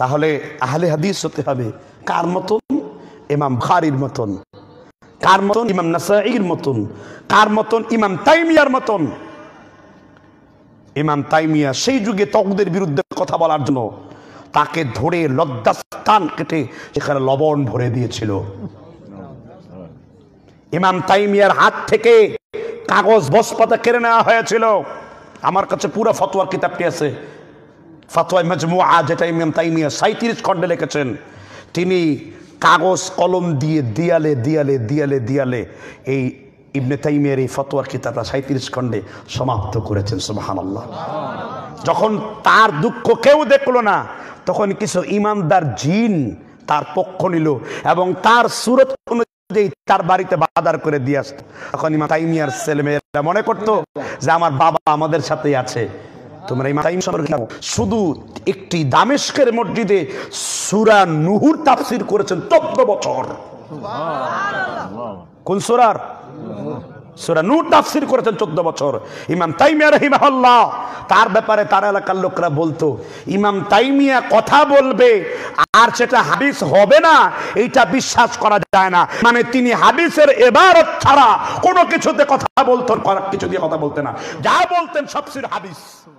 তাহলে আহলে হাদিস হতে হবে কার মতন ইমাম খারির মতন কার মতন ইমাম নাসাইর মতন কার মতন ইমাম তাইমিয়ার মতন ইমাম তাইমিয়া সেই যুগে তকদের বিরুদ্ধে কথা বলার জন্য তাকে ধরে লদ্দাস্থান কেটে সেখানে লবণ ভরে দিয়েছিল ইমাম তাইমিয়ার হাত থেকে কাগজ বসপাতা কেড়ে নেওয়া হয়েছিল আমার কাছে পুরো ফতোয়ার কিতাবটি আছে ফাতোয়াই মাজমুআ যেটা ইমাম তাইমিয়া সাঁত্রিশ খণ্ডে লিখেছেন তিনি কাগজ কলম দিয়ে দিয়ালে দিয়ালে দিয়ালে দিয়ালে এই ইবনে তাইমিয়ার এই ফতোয়া কিতাবটা সাঁত্রিশ খণ্ডে সমাপ্ত করেছেন সুবাহান আল্লাহ যখন তার দুঃখ কেউ দেখলো না তখন কিছু ইমানদার জিন তার পক্ষ নিল এবং তার সুরত অনুযায়ী তার বাড়িতে বাদার করে দিয়ে আসতো তখন ইমান তাইমিয়ার ছেলেমেয়েরা মনে করতো যে আমার বাবা আমাদের সাথেই আছে তোমরা এই তাইম সম্পর্কে শুধু একটি দামেশকের মসজিদে সুরা নুহুর তাফসির করেছেন চোদ্দ বছর কোন সুরার সুরা নূর তাফসির করেছেন চোদ্দ বছর ইমাম তাইমিয়া রহিমাহল্লা তার ব্যাপারে তার এলাকার লোকরা বলতো ইমাম তাইমিয়া কথা বলবে আর সেটা হাদিস হবে না এইটা বিশ্বাস করা যায় না মানে তিনি হাদিসের এবারত ছাড়া কোনো কিছুতে কথা বলতো কিছু দিয়ে কথা বলতে না যা বলতেন সবসির হাদিস